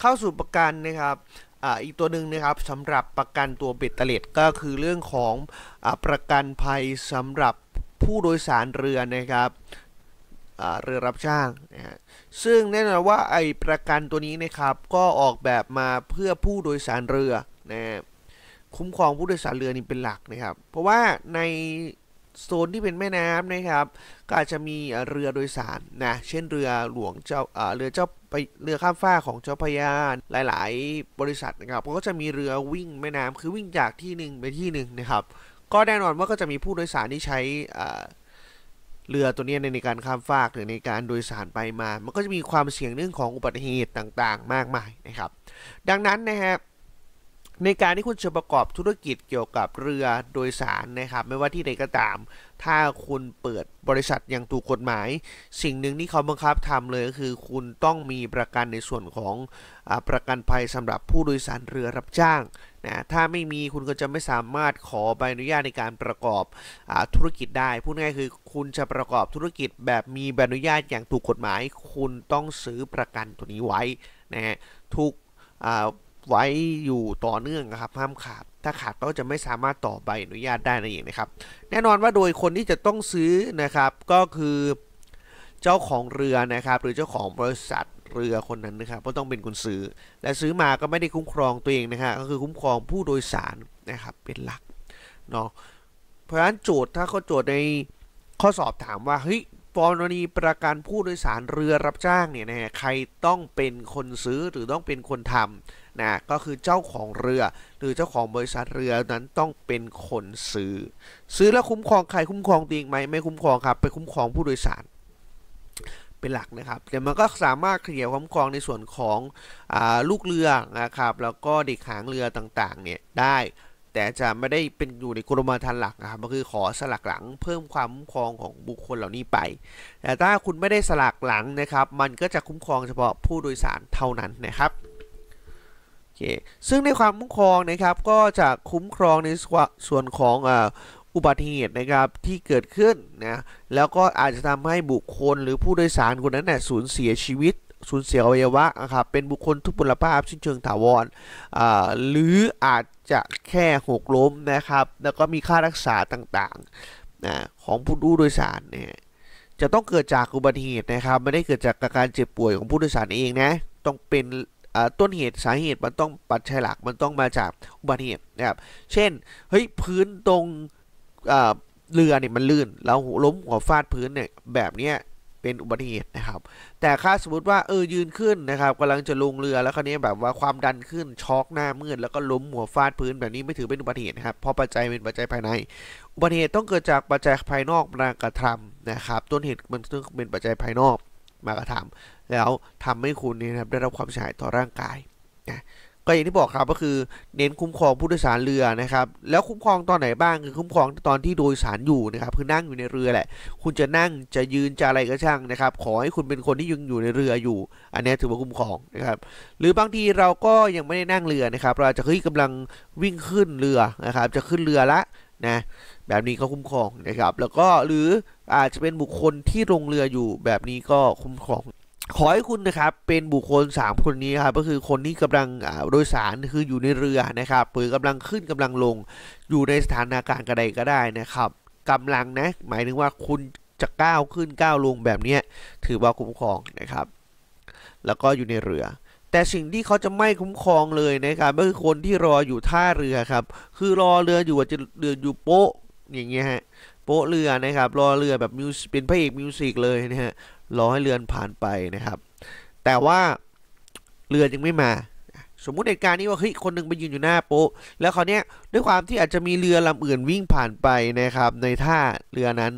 เข้าสู่ประกันนะครับอีกตัวหนึ่งนะครับสำหรับประกันตัวเบ็ดเตล็ดก็คือเรื่องของอประกันภัยสำหรับผู้โดยสารเรือนะครับเรือรับจ้างนะฮะซึ่งแน่นอนว่าไอประกันตัวนี้นะครับก็ออกแบบมาเพื่อผู้โดยสารเรือนะคุ้มครองผู้โดยสารเรือนี่เป็นหลักนะครับ เพราะว่าในโซนที่เป็นแม่น้ำนะครับ ก็อาจจะมีเรือโดยสารนะเช่นเรือหลวงเจ้าเรือเจ้าไปเรือข้ามฟากของเจ้าพยาหลาย ๆ บริษัทนะครับก็จะมีเรือวิ่งแม่น้ำคือวิ่งจากที่หนึ่งไปที่หนึ่งนะครับก็แน่นอนว่าก็จะมีผู้โดยสารที่ใช้เรือตัวนี้ในการข้ามฟากหรือในการโดยสารไปมา มันก็จะมีความเสี่ยงเรื่องของอุบัติเหตุต่าง ๆ มากมายนะครับ ดังนั้นนะครับในการที่คุณจะประกอบธุรกิจเกี่ยวกับเรือโดยสารนะครับ ไม่ว่าที่ใดก็ตาม ถ้าคุณเปิดบริษัทอย่างถูกกฎหมาย สิ่งหนึ่งที่เขาบังคับทำเลยก็คือคุณต้องมีประกันในส่วนของอประกันภัยสำหรับผู้โดยสารเรือรับจ้างนะถ้าไม่มีคุณก็จะไม่สามารถขอใบอนุญาตในการประกอบอธุรกิจได้พูดง่ายคือคุณจะประกอบธุรกิจ แบบมีใบอนุญาตอย่างถูกกฎหมาย คุณต้องซื้อประกันตัวนี้ไว้นะทุกไว้อยู่ต่อเนื่องนะครับห้ามขาด ถ้าขาดก็จะไม่สามารถต่อใบอนุญาตได้นั่นเองนะครับ แน่นอนว่าโดยคนที่จะต้องซื้อนะครับก็คือ เจ้าของเรือนะครับหรือเจ้าของบริษัทเรือคนนั้นนะครับก็ต้องเป็นคนซื้อ และซื้อมาก็ไม่ได้คุ้มครองตัวเองนะครับก็คือคุ้มครองผู้โดยสารนะครับเป็นหลักเนาะเพราะฉะนั้นโจทย์ถ้าเขาโจทย์ในข้อสอบถามว่าเฮ้ยกรณีประกันผู้โดยสารเรือรับจ้างเนี่ยนะใครต้องเป็นคนซื้อหรือต้องเป็นคนทำนะก็คือเจ้าของเรือหรือเจ้าของบริษัทเรือนั้นต้องเป็นคนซื้อ ซื้อแล้วคุ้มครองใครคุ้มครองตีงไหมไม่คุ้มครองครับ ไปคุ้มครองผู้โดยสารเป็นหลักนะครับแต่มันก็สามารถเคลียร์คุ้มครองในส่วนของอลูกเรือนะครับ แล้วก็เด็กหางเรือต่างๆเนี่ยได้แต่จะไม่ได้เป็นอยู่ในกรมธรรม์หลักนะครับก็คือขอสลักหลังเพิ่มความคุ้มครองของบุคคลเหล่านี้ไป แต่ถ้าคุณไม่ได้สลักหลังนะครับ มันก็จะคุ้มครองเฉพาะผู้โดยสารเท่านั้นนะครับ โอเค ซึ่งในความคุ้มครองนะครับ ก็จะคุ้มครองในส่วนของอุบัติเหตุนะครับที่เกิดขึ้นนะ แล้วก็อาจจะทำให้บุคคลหรือผู้โดยสารคนนั้นนะ่ยสูญเสียชีวิตสูญเสียอวัยวะนะครับ เป็นบุคคลทุพพลภาพชิ้นเชิงถาวร หรืออาจจะแค่หกล้มนะครับ แล้วก็มีค่ารักษาต่างๆนะของผู้โดยสารเนี่ย จะต้องเกิดจากอุบัติเหตุนะครับ ไม่ได้เกิดจากการเจ็บป่วยของผู้โดยสารเองนะ ต้องเป็นต้นเหตุสาเหตุมันต้องปัจจัยหลัก มันต้องมาจากอุบัติเหตุนะครับ เช่น เฮ้ยพื้นตรงเรือเนี่ยมันลื่น แล้วล้มหัวฟาดพื้นเนี่ยแบบเนี้ยเป็นอุบัติเหตุนะครับ แต่ถ้าสมมติว่าเออยืนขึ้นนะครับกำลังจะลงเรือแล้วคราวนี้แบบว่าความดันขึ้นช็อกหน้ามืดแล้วก็ล้มหัวฟาดพื้น แบบนี้ ไม่ถือเป็นอุบัติเหตุนะครับเพราะปัจจัยเป็นปัจจัยภายใน อุบัติเหตุต้องเกิดจากปัจจัยภายนอกมากระทำนะครับ ต้นเหตุมันต้องเป็นปัจจัยภายนอก มากระทำแล้วทำให้คุณนี่นะครับ ได้รับความเสียหายต่อร่างกายนะก็อย่างที่บอกครับก็คือเน้นคุ้มครองผู้โดยสารเรือนะครับแล้วคุ้มครองตอนไหนบ้างคือคุ้มครองตอนที่โดยสารอยู่นะครับคือนั่งอยู่ในเรือแหละ คุณจะนั่งจะยืนจะอะไรก็ช่างนะครับ ขอให้คุณเป็นคนที่ยังอยู่ในเรืออยู่ อันนี้ถือว่าคุ้มครองนะครับหรือบางทีเราก็ยังไม่ได้นั่งเรือนะครับ เราจะเฮ้ยกำลังวิ่งขึ้นเรือนะครับจะขึ้นเรือละนะแบบนี้ก็คุ้มครองนะครับแล้วก็หรืออาจจะเป็นบุคคลที่ลงเรืออยู่แบบนี้ก็คุ้มครองขอให้คุณนะครับเป็นบุคคล 3 คนนี้ครับก็คือคนที่กำลังโดยสารคืออยู่ในเรือนะครับหรือกำลังขึ้นกำลังลง อยู่ในสถานาการณ์กระไดก็ได้นะครับ กำลังนะ หมายถึงว่าคุณจะก้าวขึ้นก้าวลงแบบนี้ถือว่าคุ้มครองนะครับ แล้วก็อยู่ในเรือ แต่สิ่งที่เขาจะไม่คุ้มครองเลยนะครับก็คือคนที่รออยู่ท่าเรือครับ คือรอเรืออยู่จะเรืออยู่โป๊ะอย่างเงี้ยฮะโป๊ะเรือนะครับ รอเรือแบบมิวเป็นพระเอกมิวสิกเลยนะฮะรอให้เรือนผ่านไปนะครับ แต่ว่าเรือนยังไม่มา สมมุติเหตุการณ์นี้ว่าเฮ้ยคนนึงไปยืนอยู่หน้าโป๊ะแล้วเขาเนี้ยด้วยความที่อาจจะมีเรือลำอื่นวิ่งผ่านไปนะครับ ในท่าเรือนั้น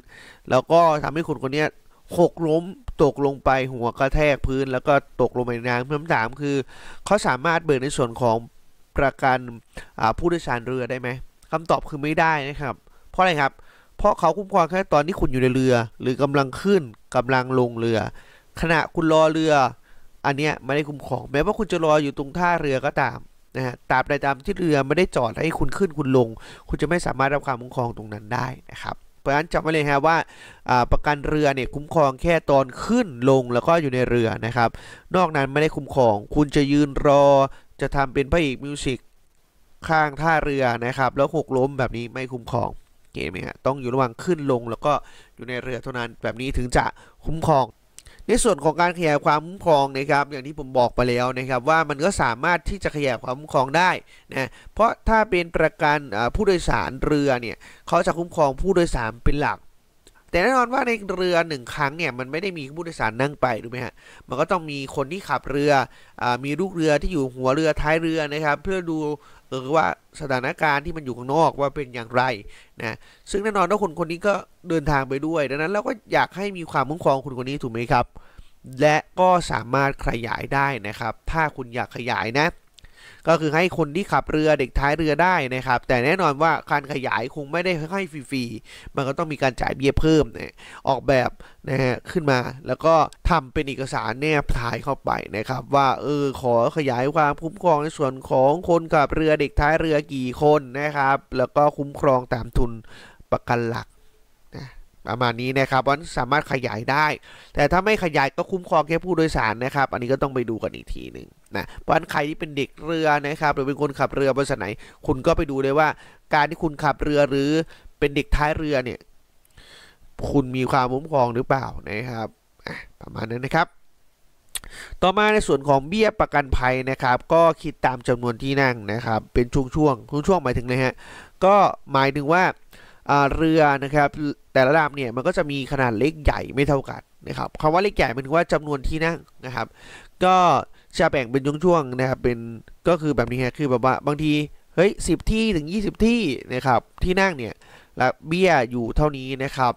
แล้วก็ทำให้คนคนนี้หกล้มตกลงไปหัวกระแทกพื้น แล้วก็ตกลงไปน้ำคำถามคือ เขาสามารถเบิกในส่วนของประกันผู้โดยสารเรือได้ไหมคำตอบคือไม่ได้นะครับ เพราะอะไรครับเพราะเขาคุ้มครองแค่ตอนที่คุณอยู่ในเรือ หรือกำลังขึ้นกำลังลงเรือ ขณะคุณรอเรือ อันเนี้ยไม่ได้คุ้มครองแม้ว่าคุณจะรออยู่ตรงท่าเรือก็ตามนะฮะตามใดตามที่เรือไม่ได้จอดให้คุณขึ้นคุณลง คุณจะไม่สามารถรับความคุ้มครองตรงนั้นได้นะครับเพราะฉะนั้นจำไว้เลยฮะว่าประกันเรือเนี่ยคุ้มครองแค่ตอนขึ้นลงแล้วก็อยู่ในเรือนะครับ นอกนั้นไม่ได้คุ้มครอง คุณจะยืนรอจะทำเป็นพระเอกมิวสิกข้างท่าเรือนะครับ แล้วหกล้มแบบนี้ไม่คุ้มครองเกมเนี่ยต้องอยู่ระหว่างขึ้นลงแล้วก็อยู่ในเรือเท่านั้นแบบนี้ถึงจะคุ้มครอง ในส่วนของการขยายความคุ้มครองนะครับอย่างที่ผมบอกไปแล้วนะครับว่ามันก็สามารถที่จะขยายความคุ้มครองได้นะเพราะถ้าเป็นประกันผู้โดยสารเรือเนี่ยเขาจะคุ้มครองผู้โดยสารเป็นหลักแต่แน่นอนว่าในเรือหนึ่งครั้งเนี่ย มันไม่ได้มีผู้โดยสารนั่งไปถูกไหมฮะมันก็ต้องมีคนที่ขับเรืออมีลูกเรือที่อยู่หัวเรือท้ายเรือนะครับเพื่อดูหรือว่าสถานการณ์ที่มันอยู่ข้างนอกว่าเป็นอย่างไรนะซึ่งแน่นอนว่าคนคนนี้ก็เดินทางไปด้วย ดังนั้นเราก็อยากให้มีความคุ้มครองคนคนนี้ถูกไหมครับ และก็สามารถขยายได้นะครับ ถ้าคุณอยากขยายนะก็คือให้คนที่ขับเรือเด็กท้ายเรือได้นะครับ แต่แน่นอนว่าการขยายคงไม่ได้ให้ฟรีๆมันก็ต้องมีการจ่ายเบี้ยเพิ่มนะออกแบบนะฮะขึ้นมา แล้วก็ทำเป็นเอกสารแนบท้ายเข้าไปนะครับ ว่าเออขอขยายความคุ้มครองในส่วนของคนขับเรือเด็กท้ายเรือกี่คนนะครับ แล้วก็คุ้มครองตามทุนประกันหลักประมาณนี้นะครับวันสามารถขยายได้ แต่ถ้าไม่ขยายก็คุ้มครองแค่ผู้โดยสารนะครับ อันนี้ก็ต้องไปดูกันอีกทีหนึ่งนะเพราะฉะนั้นใครที่เป็นเด็กเรือนะครับ หรือเป็นคนขับเรือบริษัทไหนคุณก็ไปดูเลยว่า การที่คุณขับเรือหรือเป็นเด็กท้ายเรือเนี่ยคุณมีความคุ้มครองหรือเปล่านะครับประมาณนั้นนะครับ ต่อมาในส่วนของเบี้ยประกันภัยนะครับ ก็คิดตามจำนวนที่นั่งนะครับ เป็นช่วงๆช่วงๆหมายถึงนะฮะก็หมายถึงว่าเรือนะครับ แต่ละลำเนี่ยมันก็จะมีขนาดเล็กใหญ่ไม่เท่ากันนะครับคำว่าเล็กใหญ่มันว่าจำนวนที่นั่งนะครับ ก็จะแบ่งเป็นช่วงๆนะครับ เป็นก็คือแบบนี้ฮะคือแบบว่าบางทีเฮ้ยสิบที่ถึง20 ที่นะครับที่นั่งเนี่ยและเบี้ยอยู่เท่านี้นะครับ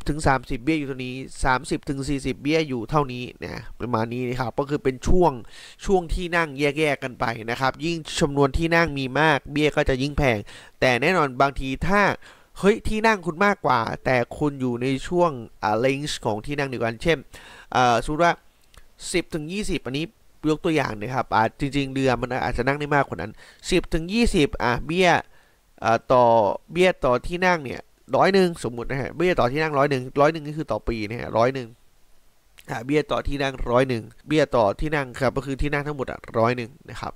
20ถึง30 เบี้ยอยู่เท่านี้ 30ถึง40 เบี้ยอยู่เท่านี้นะประมาณนี้นะครับก็คือเป็นช่วงช่วงที่นั่งแยกๆกันไปนะครับยิ่งจำนวนที่นั่งมีมาก เบี้ยก็จะยิ่งแพงแต่แน่นอนบางทีถ้าเฮ้ยที่นั่งคุณมากกว่าแต่คุณอยู่ในช่วงเลนจ์ของที่นั่งเดียวกันเช่นสมมติว่า10ถึง20 อันนี้ยกตัวอย่างนะครับอาจริง ๆเรือมันอาจจะนั่งได้มากกว่านั้น 10ถึง20อ่ะเบี้ยต่อเบี้ยต่อที่นั่งเนี่ยร้อยหนึ่งสมมตินะฮะเบี้ยต่อที่นั่งร้อยหนึ่งร้อยหนึ่งนี่คือต่อปีนะฮะร้อยหนึ่งเบี้ยต่อที่นั่งร้อยหนึ่งเบี้ยต่อที่นั่งครับก็คือที่นั่งทั้งหมดอ่ะร้อยหนึ่งนะครับ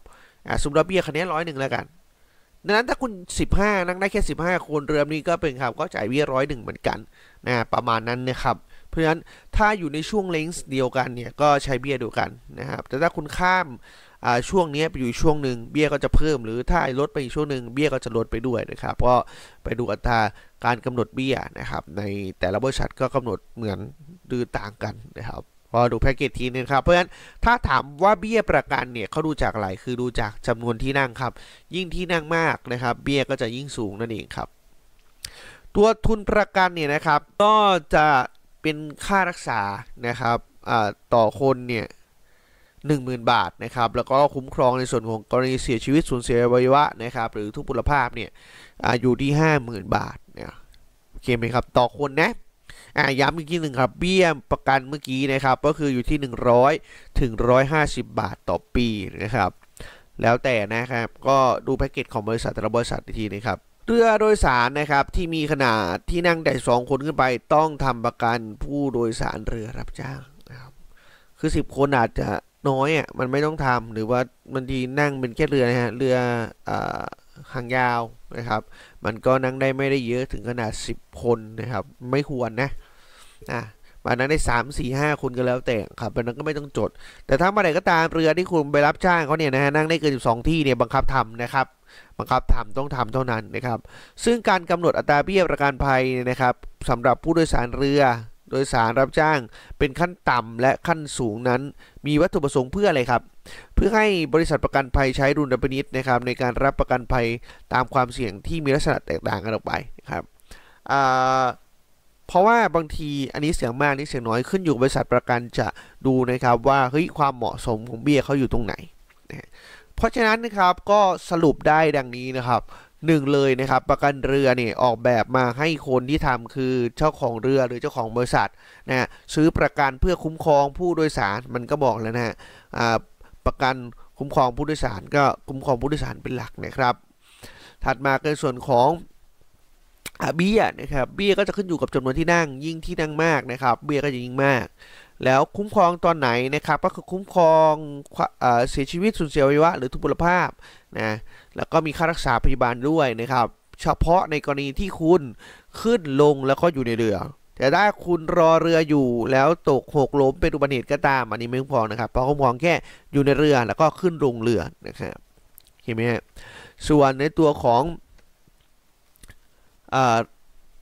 อ่าสมมติว่าเบี้ยคันนี้ร้อยหนึ่งแล้วกันดังนั้นถ้าคุณ 15 นั่งได้แค่ 15 คนเรือนี้ก็เป็นครับก็จ่ายเบี้ยร้อยหนึ่งเหมือนกันนะประมาณนั้นนะครับ เพราะฉะนั้นถ้าอยู่ในช่วงเลนส์เดียวกันเนี่ยก็ใช้เบี้ยเดียวกันนะครับ แต่ถ้าคุณข้ามช่วงนี้ไปอยู่ช่วงหนึ่งเบี้ยก็จะเพิ่ม หรือถ้าลดไปอีกช่วงหนึ่งเบี้ยก็จะลดไปด้วยนะครับก็ไปดูอัตราการกำหนดเบี้ยนะครับในแต่ละบริษัทก็กำหนดเหมือนหรือต่างกันนะครับก็ดูแพ็กเกจทีนึงครับ เพราะฉะนั้นถ้าถามว่าเบี้ยประกันเนี่ยเขาดูจากอะไร คือดูจากจำนวนที่นั่งครับ ยิ่งที่นั่งมากนะครับ เบี้ยก็จะยิ่งสูงนั่นเองครับ ตัวทุนประกันเนี่ยนะครับก็จะเป็นค่ารักษานะครับต่อคนเนี่ยหมื่นบาทนะครับแล้วก็คุ้มครองในส่วนของกรณีเสียชีวิตสูญเสียอวัยวะนะครับหรือทุพพลภาพเนี่ยอยู่ที่ห้าหมื่นบาทเนี่ยโอเคไหมครับ ต่อคนนะอ่าย้ำอีกทีหนึ่งครับ เบี้ยประกันเมื่อกี้นะครับ ก็คืออยู่ที่100ถึง150บาทต่อปีนะครับ แล้วแต่นะครับก็ดูแพ็กเกจของบริษัทแต่ละบริษัทอีกทีนะครับเรือโดยสารนะครับที่มีขนาดที่นั่งได้สองคนขึ้นไปต้องทำประกันผู้โดยสารเรือรับจ้างนะครับคือ10คนอาจจะน้อยอ่ะมันไม่ต้องทำ หรือว่าบางทีนั่งเป็นแค่เรือนะฮะเรืออ่าหางยาวนะครับ มันก็นั่งได้ไม่ได้เยอะถึงขนาด 10 คนนะครับ ไม่ควรนะอ่ะมานั้นได้สามสี่ห้าคนก็แล้วแต่ครับมันนั้นก็ไม่ต้องจด แต่ถ้าเมื่อไหร่ก็ตามเรือที่คุณไปรับจ้างเขาเนี่ยนะฮะนั่งได้เกินสองที่เนี่ยบังคับทำนะครับ บังคับทำต้องทำเท่านั้นนะครับ ซึ่งการกำหนดอัตราเบี้ยประกันภัยนะครับสำหรับผู้โดยสารเรือ โดยสารรับจ้างเป็นขั้นต่ำและขั้นสูงนั้น มีวัตถุประสงค์เพื่ออะไรครับเพื่อให้บริษัทประกันภัยใช้ดุลพินิษนะครับในการรับประกันภัยตามความเสี่ยงที่มีลักษณะแตกต่างกันออกไปครับเพราะว่าบางทีอันนี้เสี่ยงมากนี่เสี่ยงน้อยขึ้นอยู่บริษัทประกันจะดูนะครับว่าเฮ้ยความเหมาะสมของเบี้ยเขาอยู่ตรงไหนเพราะฉะนั้นนะครับก็สรุปได้ดังนี้นะครับหนึ่งเลยนะครับ ประกันเรือเนี่ยออกแบบมาให้คนที่ทำคือเจ้าของเรือหรือเจ้าของบริษัทนะซื้อประกันเพื่อคุ้มครองผู้โดยสารมันก็บอกแล้วนะฮะประกันคุ้มครองผู้โดยสารก็คุ้มครองผู้โดยสารเป็นหลักนะครับ ถัดมาในส่วนของเบี้ยนะครับเบี้ยก็จะขึ้นอยู่กับจำนวนที่นั่งยิ่งที่นั่งมากนะครับเบี้ยก็จะยิ่งมาก แล้วคุ้มครองตอนไหนนะครับ ก็คือคุ้มครองเสียชีวิตสูญเสียวิวะ หรือทุพพลภาพนะ แล้วก็มีค่ารักษาพยาบาลด้วยนะครับ เฉพาะในกรณีที่คุณขึ้นลงแล้วก็อยู่ในเรือแต่ถ้าคุณรอเรืออยู่แล้วตกหกล้มเป็นอุบัติเหตุก็ตามอันนี้ไม่คุ้มครองนะครับเพราะคุ้มครองแค่อยู่ในเรือแล้วก็ขึ้นลงเรือนะครับเห็นไหมฮะส่วนในตัวของ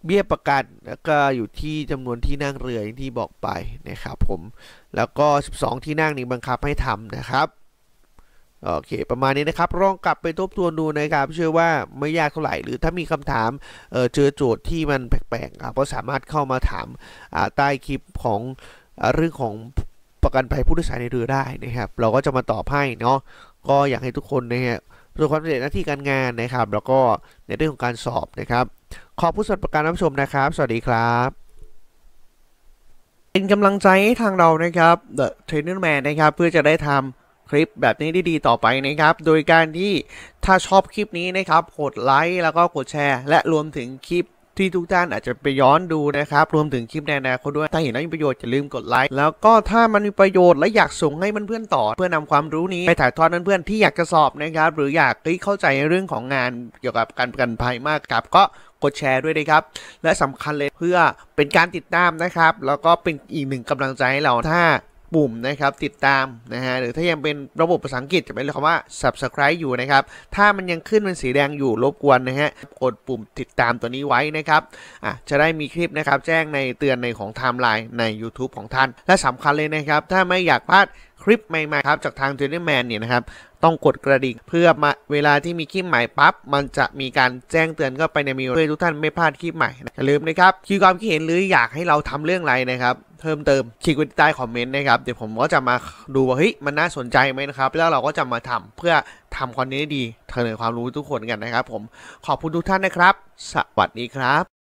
เบี้ยประกันแล้วก็อยู่ที่จำนวนที่นั่งเรืออย่างที่บอกไปนะครับ ผมแล้วก็ 12 ที่นั่งนี้บังคับให้ทำนะครับโอเคประมาณนี้นะครับลองกลับไปทบทวนดูนะครับเชื่อว่าไม่ยากเท่าไหร่หรือถ้ามีคำถามเเจอโจทย์ที่มันแปลกๆก็สามารถเข้ามาถามใต้คลิปของเรื่องของประกันภัยผู้โดยสารในเรือได้นะครับ เราก็จะมาตอบให้เนาะก็อยากให้ทุกคนนะฮะประสบความสำเร็จหน้าที่การงานนะครับ แล้วก็ในเรื่องของการสอบนะครับขอบผู้สนับสนุนประการรับชมนะครับสวัสดีครับเป็นกำลังใจให้ทางเรานะครับ The Trainer Man นะครับเพื่อจะได้ทำคลิปแบบนี้ดีต่อไปนะครับ โดยการที่ถ้าชอบคลิปนี้นะครับ กดไลค์แล้วก็กดแชร์ และรวมถึงคลิปที่ทุกท่านอาจจะไปย้อนดูนะครับ รวมถึงคลิปแนอนาคาด้วย ถ้าเห็นแล้วมีประโยชน์อย่าลืมกดไลค์แล้วก็ถ้ามันมีประโยชน์และอยากส่งให้เพื่อนๆต่อ เพื่อนำความรู้นี้ไปถ่ายทอดเพื่อนๆที่อยากจะสอบนะครับ หรืออยากเข้าใจเรื่องของงานเกี่ยวกับการประกันภัยมากครับก็กดแชร์ด้วยนะครับ และสำคัญเลยเพื่อเป็นการติดตามนะครับ แล้วก็เป็นอีกหนึ่งกำลังใจให้เราถ้าปุ่มนะครับติดตามนะฮะหรือถ้ายังเป็นระบบภาษาอังกฤษจะเป็นคำว่า subscribe อยู่นะครับ ถ้ามันยังขึ้นเป็นสีแดงอยู่ รบกวนนะฮะกดปุ่มติดตามตัวนี้ไว้นะครับอ่ะจะได้มีคลิปนะครับ แจ้งในเตือนในของไทม์ไลน์ใน YouTube ของท่าน และสำคัญเลยนะครับ ถ้าไม่อยากพลาดคลิปใหม่ๆครับ จากทางเทรนด์แมนเนี่ยนะครับต้องกดกระดิ่งเพื่อมาเวลาที่มีคลิปใหม่ปั๊บมันจะมีการแจ้งเตือนก็ไปในมิวเพื่อทุกท่านไม่พลาดคลิปใหม่อย่าลืมนะครับคิดความคิดเห็นหรืออยากให้เราทำเรื่องอะไรนะครับ เพิ่มเติมคลิกไว้ใต้คอมเมนต์นะครับเดี๋ยวผมก็จะมาดูว่าเฮ้ยมันน่าสนใจไหมนะครับแล้วเราก็จะมาทำเพื่อทำคอนเทนต์ดีเสนอความรู้ทุกคนกันนะครับ ผมขอบคุณทุกท่านนะครับ สวัสดีครับ